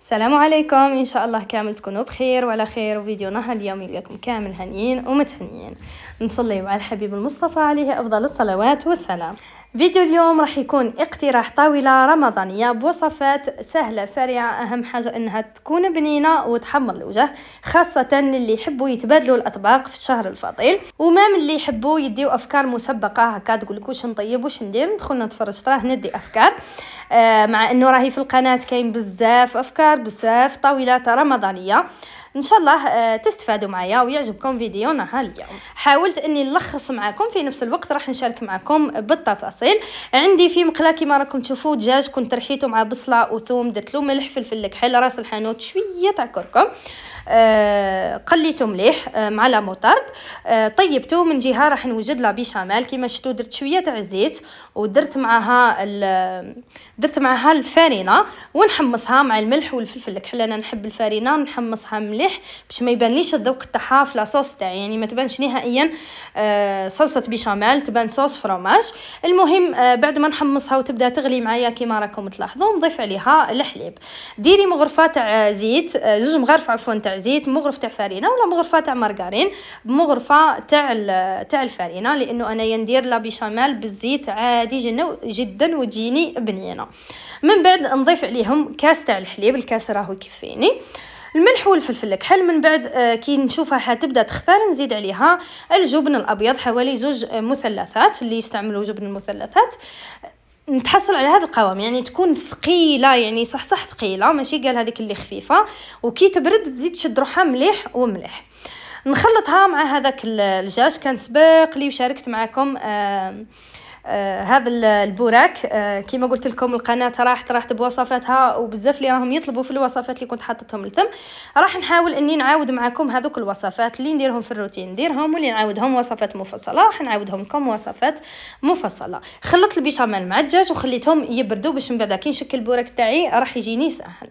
السلام عليكم ان شاء الله كامل تكونوا بخير وعلى خير وفيديونا اليوم يلقاكم كامل هنيين ومتهنيين نصلي على الحبيب المصطفى عليه افضل الصلوات والسلام فيديو اليوم راح يكون اقتراح طاولة رمضانية بوصفات سهلة سريعة أهم حاجة أنها تكون بنينة وتحمر الوجه خاصة اللي يحبوا يتبادلوا الأطباق في الشهر الفضيل ومام اللي يحبوا يديو أفكار مسبقة هكا تقولك واش نطيب واش ندير ندخل نتفرج راه ندي أفكار آه مع أنه راهي في القناة كاين بزاف أفكار بزاف طاولات رمضانية ان شاء الله آه، تستفادوا معايا ويعجبكم فيديونا ها اليوم حاولت اني نلخص معكم في نفس الوقت راح نشارك معكم بالتفاصيل عندي في مقله كما راكم تشوفوا دجاج كنت رحيته مع بصله وثوم درت له ملح فلفل كحل راس الحانوت شويه تاع كركم آه قليته مليح آه مع لا موطارد آه طيبته من جهه راح نوجد لا بيشاميل كيما شفتوا درت شويه تاع الزيت ودرت معها درت معها الفارينه ونحمصها مع الملح والفلفل الكحل انا نحب الفارينه نحمصها مليح مليح باش ما يبانليش الذوق تاعها في لاصوص تاعي يعني ما تبانش نهائيا آه صلصه بيشاميل تبان صوص فروماج المهم آه بعد ما نحمصها وتبدا تغلي معايا كيما راكم تلاحظوا نضيف عليها الحليب ديري مغرفه تاع زيت آه، زوج مغارف عفوا تاع زيت مغرف تاع فرينه ولا مغرفه تاع مارغرين بمغرفه تاع تاع الفرينه لانه انايا ندير لا بيشاميل بالزيت عادي جدا وتجيني بنينه من بعد نضيف عليهم كاس تاع الحليب الكاس راهو يكفيني آه الملح والفلفل الكحل من بعد آه، كي نشوفها حتبدا تختار نزيد عليها الجبن الابيض حوالي زوج آه، مثلثات اللي يستعملوا جبن المثلثات نتحصل على هذا القوام يعني تكون ثقيله يعني صح صح ثقيله ماشي قال هذيك اللي خفيفه وكي تبرد تزيد تشد روحها مليح ومليح نخلطها مع هذاك الجاج كان سباق لي وشاركت معكم آه آه هذا البوراك آه كما قلت لكم القناه راحت راحت بوصفاتها وبزاف اللي راهم يطلبوا في الوصفات اللي كنت حطتهم لتم راح نحاول اني نعاود معكم هذوك الوصفات اللي نديرهم في الروتين نديرهم واللي نعاودهم وصفات مفصله راح نعاودهم لكم وصفات مفصله خلطت البيشاميل مع الدجاج وخليتهم يبردوا باش من بعد كي نشكل البوراك تاعي راح يجيني ساهل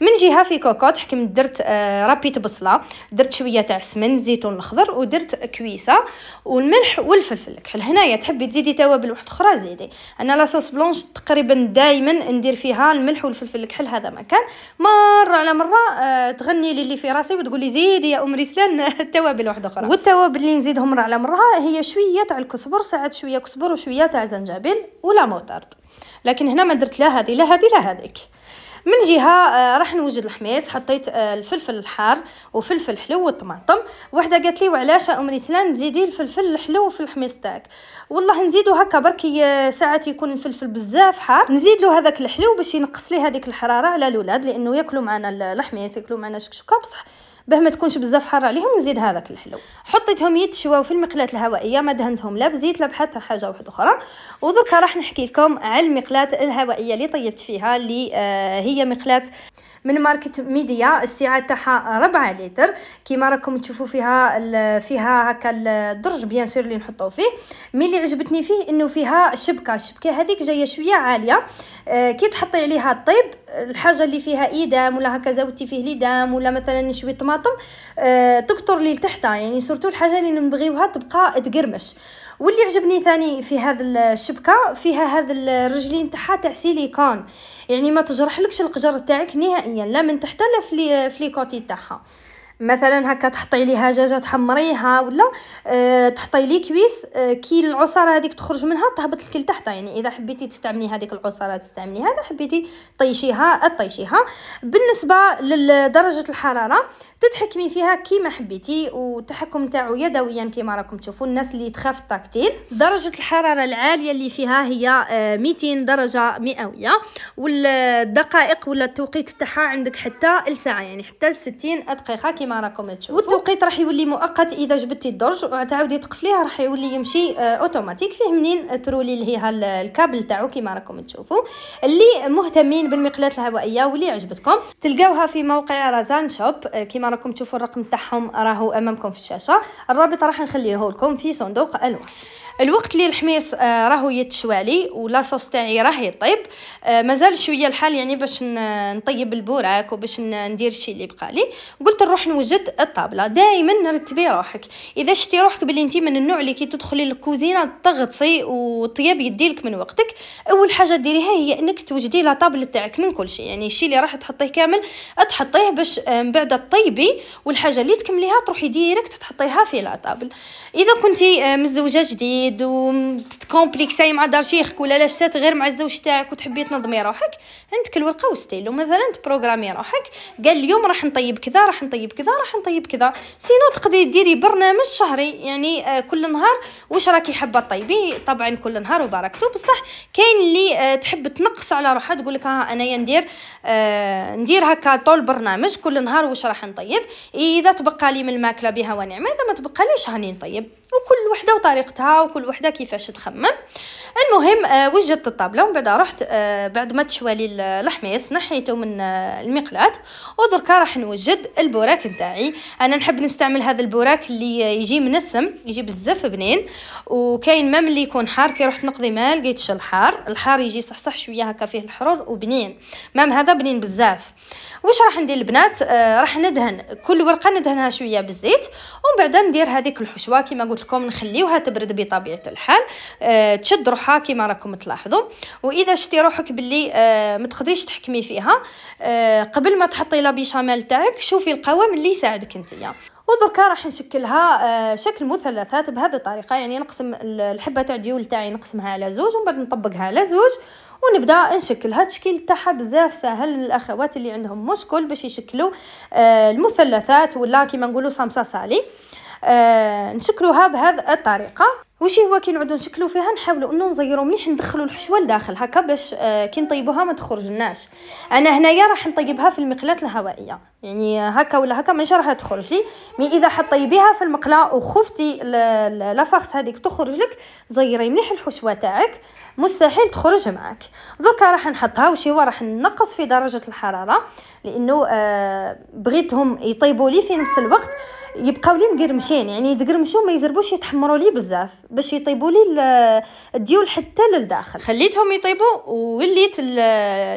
من جهه في كوكوط حكم درت آه بصله درت شويه تاع السمن الزيتون الاخضر ودرت كويسه والملح والفلفل الكحل هنايا تحبي تزيدي توابل اشكال واحد اخرى زيدي انا لاصوص بلونش تقريبا دائما ندير فيها الملح والفلفل الكحل هذا ما كان مره على مره آه تغني لي اللي في راسي وتقول لي زيدي يا ام رسلان توابل واحده اخرى والتوابل اللي نزيدهم مره على مره هي شويه تاع الكسبر ساعات شويه كسبر وشويه تاع زنجبيل ولا موطرد لكن هنا ما درت لا هذه لا هذه لا هذيك من جهه آه، راح نوجد الحميص حطيت آه، الفلفل الحار وفلفل حلو والطماطم وحده قالت لي وعلاش ام نسلان تزيدي الفلفل الحلو في الحميص تاعك والله نزيدو هكا بركي ساعات يكون الفلفل بزاف حار نزيد له هذاك الحلو باش ينقص لي هذيك الحراره على الاولاد لانه ياكلوا معنا الحميص ياكلوا معنا الشكشوكه بصح باه ما تكونش بزاف حاره عليهم نزيد هذاك الحلو حطيتهم يتشواو في المقلاه الهوائيه ما دهنتهم لا بزيت لا بحتى حاجه واحده اخرى ودركا راح نحكي لكم على المقلاه الهوائيه اللي طيبت فيها اللي آه هي مقلاه من ماركة ميديا السعة تاعها 4 لتر كيما راكم تشوفوا فيها فيها هكا الدرج بيان سور اللي نحطوه فيه مي اللي عجبتني فيه انه فيها شبكه الشبكه هذيك جايه شويه عاليه آه، كي تحطي عليها الطيب الحاجه اللي فيها ايدام ولا هكا زودتي فيه ليدام ولا مثلا شويه طماطم آه تكتر لي لتحتها يعني سورتو الحاجه اللي نبغيوها تبقى تقرمش واللي عجبني ثاني في هذا الشبكه فيها هذا الرجلين تاعها تاع سيليكون يعني ما تجرحلكش القجر تاعك نهائيا لا من تحت لا في لي كوتي تاعها مثلا هكا تحطي ليها جاجه تحمريها ولا أه تحطي لي كويس أه كي العصاره هذيك تخرج منها تهبط لك لتحت يعني اذا حبيتي تستعملي هذيك العصاره تستعملي اذا حبيتي طيشيها طيشيها بالنسبه لدرجه الحراره تتحكمي فيها كيما حبيتي والتحكم تاعو يدويا كيما راكم تشوفوا الناس اللي تخاف التكتيل درجه الحراره العاليه اللي فيها هي 200 آه، درجه مئويه والدقائق ولا التوقيت تاعها عندك حتى الساعه يعني حتى 60 دقيقه كيما ما راكم تشوفوا والتوقيت راح يولي مؤقت اذا جبتي الدرج وتعاودي تقفليها راح يولي يمشي آه، اوتوماتيك فيه منين ترولي اللي هي الكابل تاعو كيما راكم تشوفوا اللي مهتمين بالمقلات الهوائيه واللي عجبتكم تلقاوها في موقع رازان شوب آه، كيما راكم تشوفوا الرقم تاعهم راهو امامكم في الشاشه الرابط راح نخليه لكم في صندوق الوصف الوقت اللي الحميص آه، راهو يتشوالي ولا صوص تاعي راه يطيب مازال شويه الحال يعني باش نطيب البوراك وباش ندير الشيء اللي بقالي قلت نروح نولي وجد الطابله دائما رتبي روحك اذا شتي روحك باللي انت من النوع اللي كي تدخلي للكوزينه تغطسي وطيب يديلك من وقتك اول حاجه ديريها هي انك توجدي لا طابله تاعك من كل شيء يعني الشيء اللي راح تحطيه كامل تحطيه باش آه، من بعد طيبي والحاجه اللي تكمليها تروحي ديريكت تحطيها في لا طابل اذا كنتي آه، مزوجه جديد وتتكومبليكسي مع دار شيخك ولا لا شتات غير مع الزوج تاعك وتحبي تنظمي روحك عندك الورقه وستيلو مثلا تبروغرامي روحك قال اليوم راح نطيب كذا راح نطيب كذا كذا راح نطيب كذا سينو تقدري ديري برنامج شهري يعني آه كل نهار واش راكي حابه طيبي طبعا كل نهار وبركته بصح كاين اللي آه تحب تنقص على روحها تقول لك ها آه، انايا ندير آه ندير هكا طول برنامج كل نهار واش راح نطيب اذا تبقى لي من الماكله بها ونعمه اذا ما تبقى ليش هاني نطيب وكل وحده وطريقتها وكل وحده كيفاش تخمم المهم آه، وجدت الطابله ومن بعد رحت آه، بعد ما تشوالي الحميص نحيته من آه، المقلاة ودركا راح نوجد البوراك نتاعي انا نحب نستعمل هذا البوراك اللي يجي منسم يجي بزاف بنين وكاين مام اللي يكون حار كي رحت نقضي ما لقيتش الحار الحار يجي صح صح شويه هكا فيه الحرور وبنين مام هذا بنين بزاف واش راح ندير البنات آه، راح ندهن كل ورقه ندهنها شويه بالزيت ومن بعد ندير هذيك الحشوه كما قلت لكم نخليوها تبرد بطبيعه الحال آه، تشد روحها كما راكم تلاحظوا واذا شتي روحك باللي آه، ما تقدريش تحكمي فيها قبل ما تحطي لا بيشاميل تاعك شوفي القوام اللي يساعدك نتيا ودركا راح نشكلها شكل مثلثات بهذه الطريقه يعني نقسم الحبه تاع ديول تاعي نقسمها على زوج ومن بعد نطبقها على زوج ونبدا نشكل هاد التشكيل تاعها بزاف ساهل للاخوات اللي عندهم مشكل باش يشكلوا آه المثلثات ولا كيما نقولوا سامسا سالي آه نشكلوها بهذه الطريقه وشي هو كي نعودو نشكلو فيها نحاولو انو نزيرو مليح ندخلو الحشوه لداخل هكا باش آه، كي نطيبوها ما تخرجناش انا هنايا راح نطيبها في المقلاه الهوائيه يعني هكا ولا هكا ماشي راح تخرج لي مي اذا حطيبيها في المقلاه وخفتي لا فارس هذيك تخرج لك زيري مليح الحشوه تاعك مستحيل تخرج معاك دوكا راح نحطها وشي هو راح نقص في درجه الحراره لانه آه، بغيتهم يطيبوا لي في نفس الوقت يبقاو لي مقرمشين يعني يتقرمشوا ما يزربوش يتحمروا لي بزاف باش يطيبوا لي الديول حتى للداخل خليتهم يطيبوا ووليت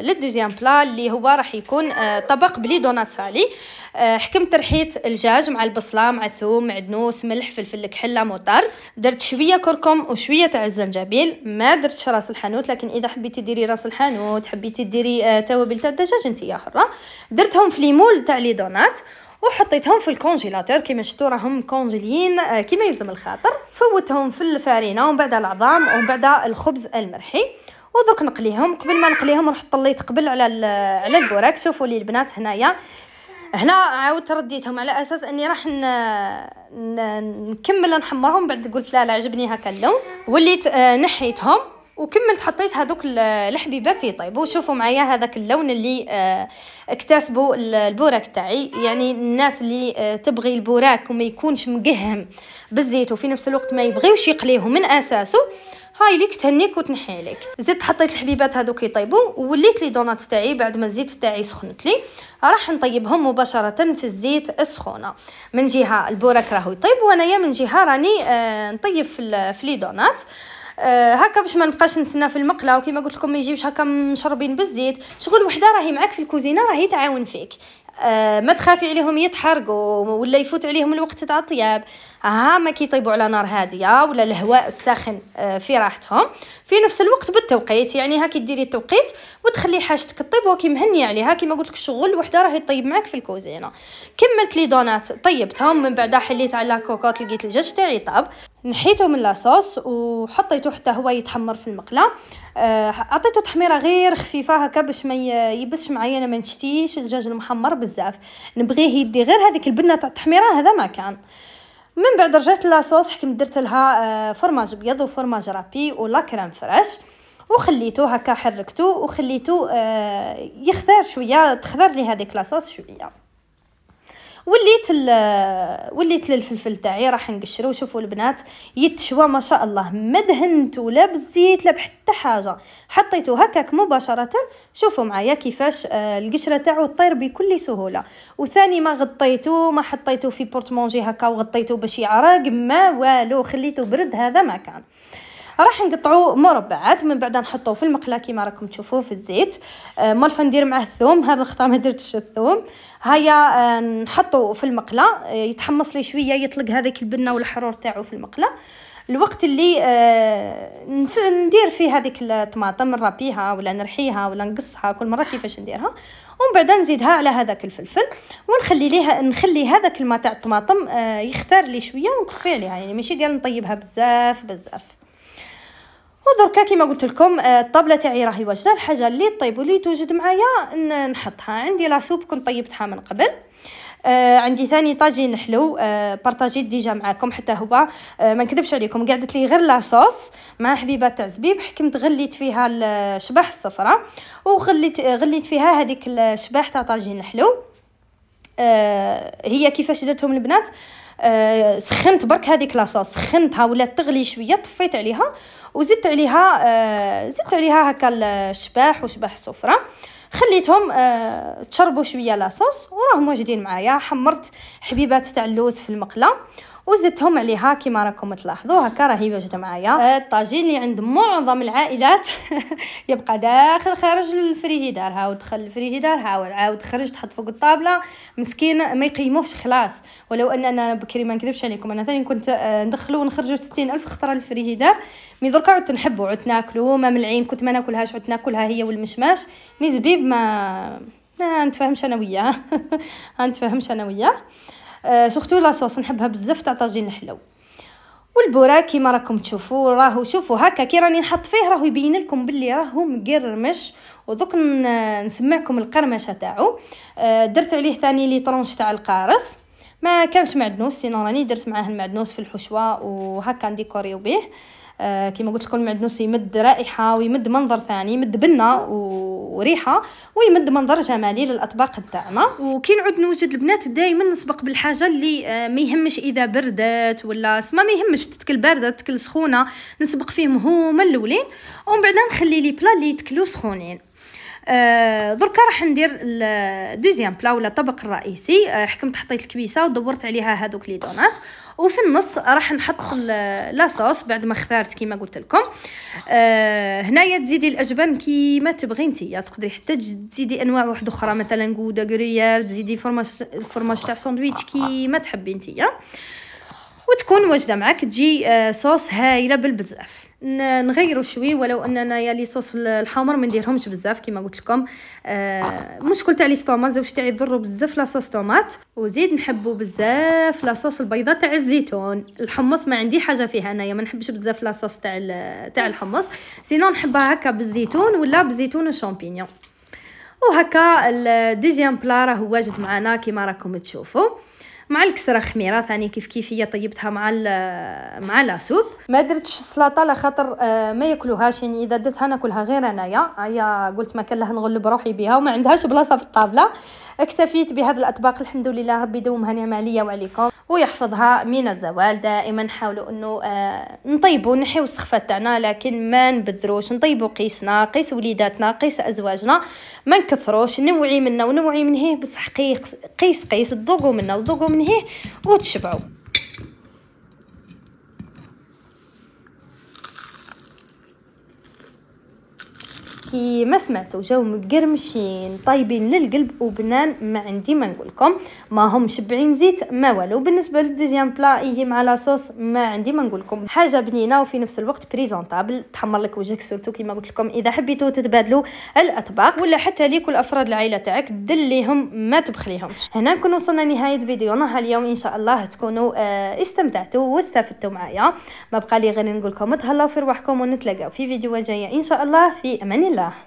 للدوزيام بلا اللي هو راح يكون آه، طبق بلي دونات سالي آه، حكمت رحيت الجاج مع البصله مع الثوم معدنوس ملح فلفل كحله موطارد درت شويه كركم وشويه تاع الزنجبيل ما درتش راس الحانوت لكن اذا حبيتي ديري راس الحانوت حبيتي ديري آه، توابل تاع الدجاج انت يا حره درتهم في ليمول تاع لي دونات وحطيتهم في الكونجيلاتور كيما شفتوا راهم كونجليين آه، كيما يلزم الخاطر فوتهم في الفارينه ومن بعد العظام ومن بعد الخبز المرحي ودرك نقليهم قبل ما نقليهم رحت طليت قبل على على البوراك شوفوا لي البنات هنايا هنا عاودت رديتهم على اساس اني راح ن... ن... نكمل نحمرهم بعد قلت لا لا عجبني هكا اللون وليت آه، نحيتهم وكملت حطيت هذوك الحبيبات يطيبوا شوفوا معايا هذاك اللون اللي آه، اكتسبوا البوراك تاعي يعني الناس اللي آه، تبغي البوراك وما يكونش مقهم بالزيت وفي نفس الوقت ما يبغيوش يقليه من اساسه هاي ليك تهنيك وتنحي عليك زدت حطيت الحبيبات هذوك يطيبوا وليت لي دونات تاعي بعد ما الزيت تاعي سخنت لي راح نطيبهم مباشره في الزيت السخونه من جهه البوراك راهو يطيب وانايا من جهه راني آه نطيب في لي دونات آه آه، هكا باش ما نبقاش نسنى في المقله وكما قلت لكم ما يجيوش هكا مشربين بالزيت شغل وحده راهي معاك في الكوزينه راهي تعاون فيك آه، ما تخافي عليهم يتحرقوا ولا يفوت عليهم الوقت تاع الطياب ها آه، ما كيطيبوا على نار هاديه ولا الهواء الساخن آه، في راحتهم في نفس الوقت بالتوقيت يعني هاكي ديري التوقيت وتخلي حاجتك طيب وكي مهنيه عليها يعني. كيما قلت لك شغل وحده راهي طيب معك في الكوزينه كملت لي دونات طيبتهم من بعد حليت على كوكوط لقيت الجاج تاعي طاب نحيته من لاصوص وحطيته حتى هو يتحمر في المقله آه، اعطيته تحميره غير خفيفه هكا باش ما يبش معايا انا ما نشتيش الدجاج المحمر بزاف نبغيه يدي غير هذيك البنه تاع التحميره هذا ما كان من بعد رجعت لاصوص حكمت درت لها آه، فرماج ابيض وفرماج رابي ولا كريم فريش وخليته هكا حركته وخليته آه، يخضر شويه تخضر لي هذيك لاصوص شويه وليت وليت للفلفل تاعي راح نقشرو شوفوا البنات يتشوى ما شاء الله ما دهنتو لا بالزيت لا بحتى حاجه حطيتو هكاك مباشره شوفوا معايا كيفاش آه، القشره تاعو طير بكل سهوله وثاني ما غطيتو ما حطيتو في بورتمونجي هكا وغطيتو باش يعرق ما والو خليته برد هذا ما كان راح نقطعو مربعات من بعد نحطوه في المقله كيما راكم تشوفوه في الزيت آه ندير معاه الثوم هذا الخطا ما درتش الثوم هيا آه نحطو في المقله آه، يتحمص لي شويه يطلق هذيك البنه والحرور تاعو في المقله الوقت اللي آه، ندير فيه هذيك الطماطم نربيها ولا نرحيها ولا نقصها كل مره كيفاش نديرها ومن بعد نزيدها على هذاك الفلفل ونخلي ليها نخلي هذاك الماء تاع الطماطم آه، يختار لي شويه ونكفي عليها يعني ماشي قال نطيبها بزاف بزاف ودركا كيما قلت لكم آه، الطابله تاعي راهي واجده الحاجه اللي طيب واللي توجد معايا نحطها عندي سوب كنت طيبتها من قبل آه عندي ثاني طاجين حلو آه بارطاجيت ديجا معاكم حتى هو آه ما نكذبش عليكم قعدت لي غير لاصوص مع حبيبه تاع زبيب حكمت غليت فيها الشباح الصفراء وغليت آه، غليت فيها هذيك الشباح تاع طاجين حلو آه هي كيفاش درتهم البنات آه سخنت برك هذيك لاصوص سخنتها ولات تغلي شويه طفيت عليها وزدت عليها آه، زدت عليها هكا الشباح وشباح السفره خليتهم آه، تشربوا شويه لاصوص وراهم واجدين معايا حمرت حبيبات تاع اللوز في المقله وزدتهم عليها كما راكم تلاحظوا هكا راهي واجده معايا آه، الطاجين اللي عند معظم العائلات يبقى داخل خارج الفريجيدار هاو دخل الفريجيدار هاو عاود خرج تحط فوق الطابله مسكين ما يقيموهش خلاص ولو اننا بكري ما نكذبش عليكم انا ثاني كنت آه، ندخلو ونخرجو ستين الف خطره للفريجيدار مي دركا عدت نحبو عدت ناكلو ما ملعين كنت ما ناكلهاش عدت ناكلها هي والمشماش مي زبيب ما ما نتفاهمش انا وياه ما نتفاهمش انا وياه آه، سورتو لاصوص نحبها بزاف تاع طاجين الحلو والبوراك كيما راكم تشوفوا راهو شوفوا هكا كي راني نحط فيه راهو يبين لكم بلي راهو مقرمش ودوك نسمعكم القرمشه تاعو آه، درت عليه ثاني لي طرونش تاع القارص ما كانش معدنوس سينو راني درت معاه المعدنوس في الحشوه وهكا نديكوريو به آه، كما قلت لكم المعدنوس يمد رائحه ويمد منظر ثاني يمد بنه وريحه ويمد منظر جمالي للاطباق تاعنا وكي نعود نوجد البنات دائما نسبق بالحاجه اللي آه، ما يهمش اذا بردت ولا سما ما يهمش تتكل بارده تتكل سخونه نسبق فيهم هما الاولين ومن بعد نخلي لي بلا اللي يتكلوا سخونين آه دركا راح ندير الدوزيام بلا ولا الطبق الرئيسي آه حكمت حطيت الكبيسه ودورت عليها هذوك لي دونات وفي النص راح نحط لاصوص بعد ما اختارت كيما قلت لكم آه هنايا تزيدي الاجبان كيما تبغي نتيا يعني تقدري حتى تزيدي انواع واحده اخرى مثلا كودا كريير تزيدي فرماج فرماج تاع ساندويتش كيما تحبي نتيا آه وتكون واجده معاك تجي آه، صوص هايله بالبزاف نغيروا شوي ولو اننا يا لي صوص الحمر ما نديرهمش بزاف كما قلت لكم آه، مشكل تاع لي طوماط زوج تاعي يضروا بزاف لا صوص طوماط وزيد نحبوا بزاف لا صوص البيضه تاع الزيتون الحمص ما عندي حاجه فيها انايا ما نحبش بزاف لا صوص تاع تاع الحمص سينو نحبها هكا بالزيتون ولا بالزيتون وشامبينيون وهكا الدوزيام بلا راه واجد معانا كيما راكم تشوفوا مع الكسره خميره ثاني كيف كيف هي طيبتها مع مع لاسوب ما درتش السلطه على خاطر آه، ما ياكلوهاش يعني اذا درتها ناكلها غير انايا هيا قلت ما كان لها نغلب روحي بها وما عندهاش بلاصه في الطابله اكتفيت بهذه الاطباق الحمد لله ربي يدومها نعمه عليا وعليكم ويحفظها من الزوال دائما نحاولوا انه آه، نطيبوا نحيو السخفه تاعنا لكن ما نبذروش نطيبوا قيسنا قيس وليداتنا قيس ازواجنا ما نكثروش نوعي منا ونوعي من هيه بصح قيس قيس, ذوقوا منا وذوقوا منه وتشبعوا كي ما سمعتوا جاو مقرمشين طايبين للقلب وبنان ما عندي ما نقولكم ما هم شبعين زيت ما والو بالنسبه للدوزيام بلا يجي مع لاصوص ما عندي ما نقولكم حاجه بنينه وفي نفس الوقت بريزونطابل تحمر لك وجهك سورتو كيما قلت لكم اذا حبيتوا تتبادلوا الاطباق ولا حتى ليك والافراد العائله تاعك دليهم ما تبخليهمش هنا نكون وصلنا نهايه فيديونا اليوم ان شاء الله تكونوا آه، استمتعتوا واستفدتوا معايا ما بقى لي غير نقول لكم تهلاو في رواحكم ونتلاقاو في فيديو جايه ان شاء الله في امان الله الفلاح